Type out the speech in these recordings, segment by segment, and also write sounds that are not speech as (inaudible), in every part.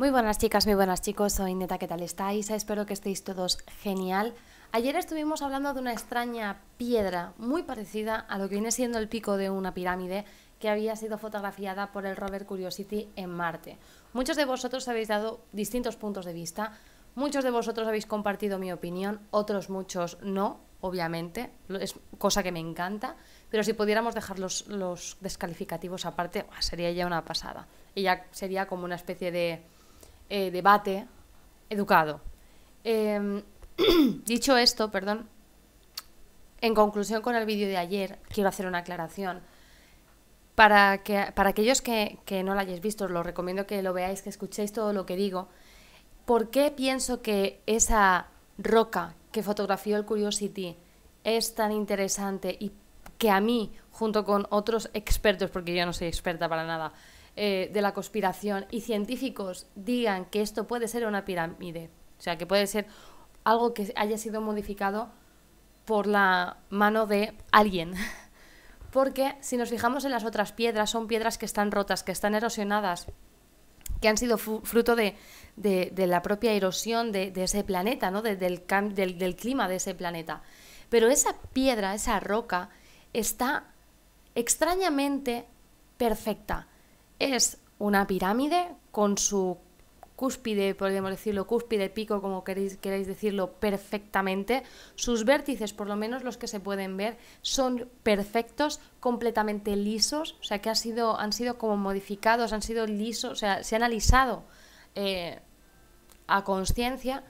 Muy buenas chicas, muy buenas chicos, soy Neta, ¿qué tal estáis? Espero que estéis todos genial. Ayer estuvimos hablando de una extraña piedra muy parecida a lo que viene siendo el pico de una pirámide que había sido fotografiada por el rover Curiosity en Marte. Muchos de vosotros habéis dado distintos puntos de vista, muchos de vosotros habéis compartido mi opinión, otros muchos no, obviamente, es cosa que me encanta, pero si pudiéramos dejar los, los descalificativos aparte, sería ya una pasada. Y ya sería como una especie de eh, debate educado. Em, (clears throat) dicho esto, perdón, en conclusión con el vídeo de ayer, quiero hacer una aclaración. Para, que, para aquellos que, que no lo hayáis visto, os lo recomiendo que lo veáis, que escuchéis todo lo que digo. ¿Por qué pienso que esa roca que fotografió el Curiosity es tan interesante y que a mí, junto con otros expertos, porque yo no soy experta para nada, eh, de la conspiración y científicos digan que esto puede ser una pirámide, o sea, que puede ser algo que haya sido modificado por la mano de alguien. (laughs) Porque si nos fijamos en las otras piedras, son piedras que están rotas, que están erosionadas, que han sido fruto de, la propia erosión de, ese planeta, ¿no? del, clima de ese planeta. Pero esa piedra, esa roca, está extrañamente perfecta es una pirámide con su cúspide, podríamos decirlo, cúspide, pico, como queréis, decirlo, perfectamente. Sus vértices, por lo menos los que se pueden ver, son perfectos, completamente lisos, o sea que han sido, han sido como modificados, han sido lisos, o sea, se han alisado eh, a conciencia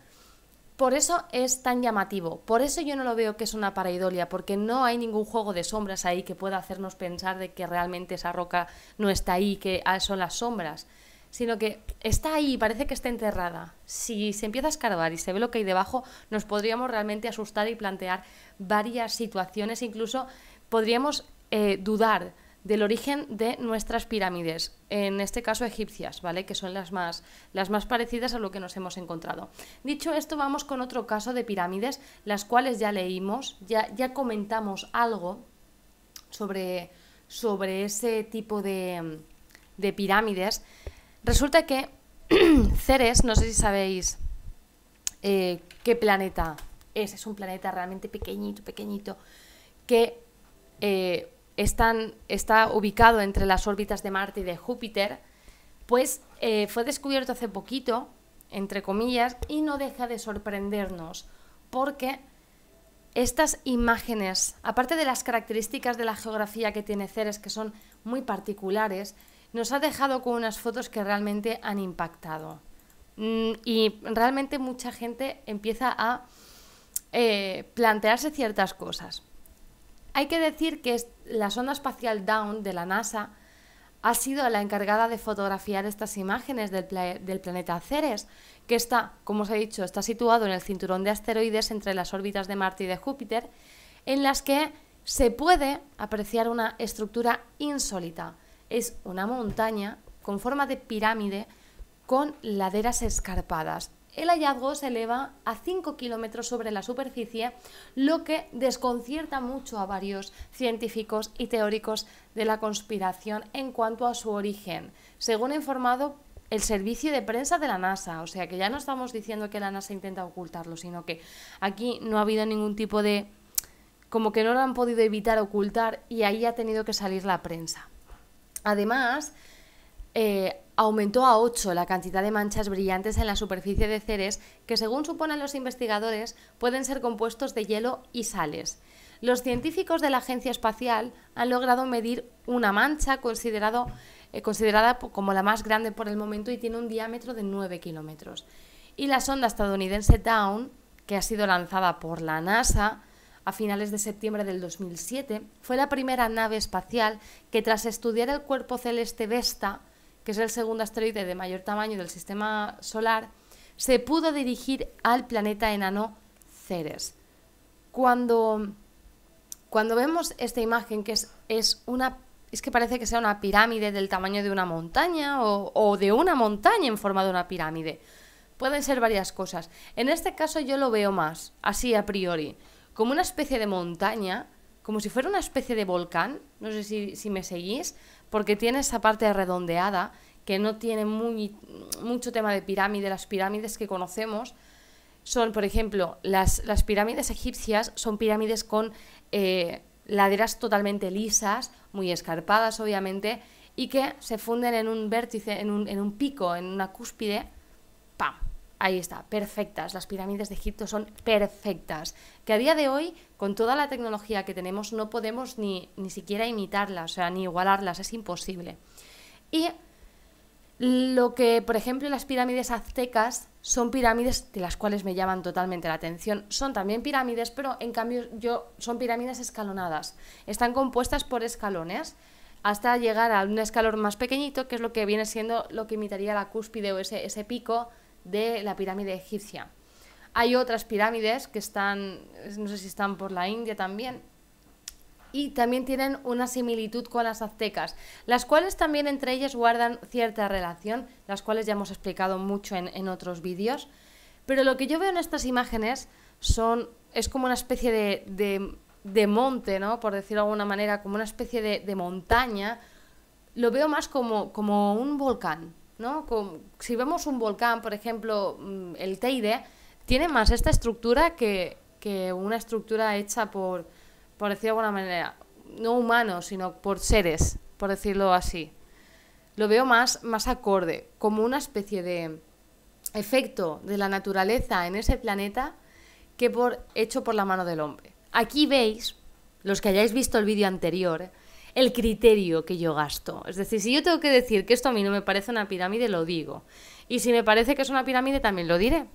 por eso es tan llamativo, por eso yo no lo veo que es una paraidolia, porque no hay ningún juego de sombras ahí que pueda hacernos pensar de que realmente esa roca no está ahí, que ah, son las sombras, sino que está ahí, parece que está enterrada. Si se empieza a escarbar y se ve lo que hay debajo, nos podríamos realmente asustar y plantear varias situaciones, incluso podríamos eh, dudar del origen de nuestras pirámides, en este caso egipcias, ¿vale? Que son las más, las más parecidas a lo que nos hemos encontrado. Dicho esto, vamos con otro caso de pirámides, las cuales ya leímos, ya, ya comentamos algo sobre, sobre ese tipo de, pirámides. Resulta que (clears throat) Ceres, no sé si sabéis eh, qué planeta es, es un planeta realmente pequeñito, pequeñito, que... Eh, está ubicado entre las órbitas de Marte y de Júpiter, pues eh, fue descubierto hace poquito, entre comillas, y no deja de sorprendernos, porque estas imágenes, aparte de las características de la geografía que tiene Ceres, que son muy particulares, nos ha dejado con unas fotos que realmente han impactado. Mm, y realmente mucha gente empieza a eh, plantearse ciertas cosas. Hay que decir que la sonda espacial Down de la NASA ha sido la encargada de fotografiar estas imágenes del, del, planeta Ceres, que está, como os he dicho, está situado en el cinturón de asteroides entre las órbitas de Marte y de Júpiter, en las que se puede apreciar una estructura insólita. Es una montaña con forma de pirámide con laderas escarpadas el hallazgo se eleva a 5 kilómetros sobre la superficie, lo que desconcierta mucho a varios científicos y teóricos de la conspiración en cuanto a su origen. Según ha informado el servicio de prensa de la NASA, o sea que ya no estamos diciendo que la NASA intenta ocultarlo, sino que aquí no ha habido ningún tipo de... como que no lo han podido evitar ocultar y ahí ha tenido que salir la prensa. Además, eh, aumentó a 8 la cantidad de manchas brillantes en la superficie de Ceres que, según suponen los investigadores, pueden ser compuestos de hielo y sales. Los científicos de la Agencia Espacial han logrado medir una mancha considerado, eh, considerada como la más grande por el momento y tiene un diámetro de 9 kilómetros. Y la sonda estadounidense Dawn, que ha sido lanzada por la NASA, a finales de septiembre del 2007, fue la primera nave espacial que tras estudiar el cuerpo celeste Vesta que es el segundo asteroide de mayor tamaño del sistema solar, se pudo dirigir al planeta enano Ceres. Cuando, cuando vemos esta imagen, que es, una es que parece que sea una pirámide del tamaño de una montaña o, de una montaña en forma de una pirámide. Pueden ser varias cosas. En este caso yo lo veo más, así a priori, como una especie de montaña, como si fuera una especie de volcán, no sé si, si me seguís, porque tiene esa parte redondeada que no tiene muy, mucho tema de pirámide. Las pirámides que conocemos son, por ejemplo, las, pirámides egipcias son pirámides con eh, laderas totalmente lisas, muy escarpadas, obviamente, y que se funden en un vértice, en un, en un pico, en una cúspide, ¡pam! Ahí está, perfectas. Las pirámides de Egipto son perfectas. Que a día de hoy, con toda la tecnología que tenemos, no podemos ni, siquiera imitarlas, o sea, ni igualarlas, es imposible. Y lo que, por ejemplo, las pirámides aztecas son pirámides de las cuales me llaman totalmente la atención. Son también pirámides, pero en cambio yo son pirámides escalonadas. Están compuestas por escalones hasta llegar a un escalón más pequeñito, que es lo que viene siendo lo que imitaría la cúspide o ese, ese pico de la pirámide egipcia. Hay otras pirámides que están, no sé si están por la India también, y también tienen una similitud con las aztecas, las cuales también entre ellas guardan cierta relación, las cuales ya hemos explicado mucho en, otros vídeos. Pero lo que yo veo en estas imágenes son, es como una especie de, monte, ¿no? por decirlo de alguna manera, como una especie de, montaña. Lo veo más como, como un volcán, ¿no? Como, si vemos un volcán, por ejemplo, mm, el Teide, tiene más esta estructura que, una estructura hecha por, por decirlo de alguna manera, no humanos, sino por seres, por decirlo así. Lo veo más, más acorde, como una especie de efecto de la naturaleza en ese planeta que por, hecho por la mano del hombre. Aquí veis, los que hayáis visto el vídeo anterior, el criterio que yo gasto. Es decir, si yo tengo que decir que esto a mí no me parece una pirámide, lo digo. Y si me parece que es una pirámide, también lo diré.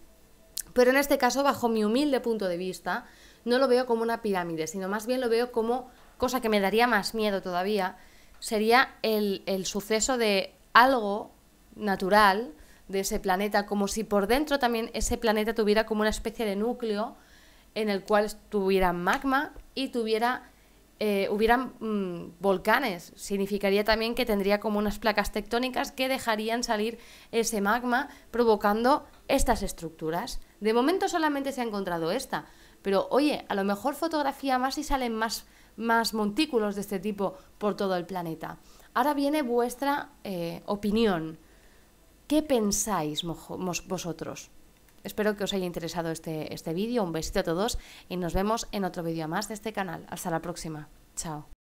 Pero en este caso, bajo mi humilde punto de vista, no lo veo como una pirámide, sino más bien lo veo como, cosa que me daría más miedo todavía, sería el, suceso de algo natural de ese planeta, como si por dentro también ese planeta tuviera como una especie de núcleo en el cual tuviera magma y tuviera eh, hubieran mm, volcanes. Significaría también que tendría como unas placas tectónicas que dejarían salir ese magma provocando estas estructuras. De momento solamente se ha encontrado esta, pero oye, a lo mejor fotografía más y salen más, más montículos de este tipo por todo el planeta. Ahora viene vuestra eh, opinión. ¿Qué pensáis vosotros? Espero que os haya interesado este, este vídeo. Un besito a todos y nos vemos en otro vídeo más de este canal. Hasta la próxima. Chao.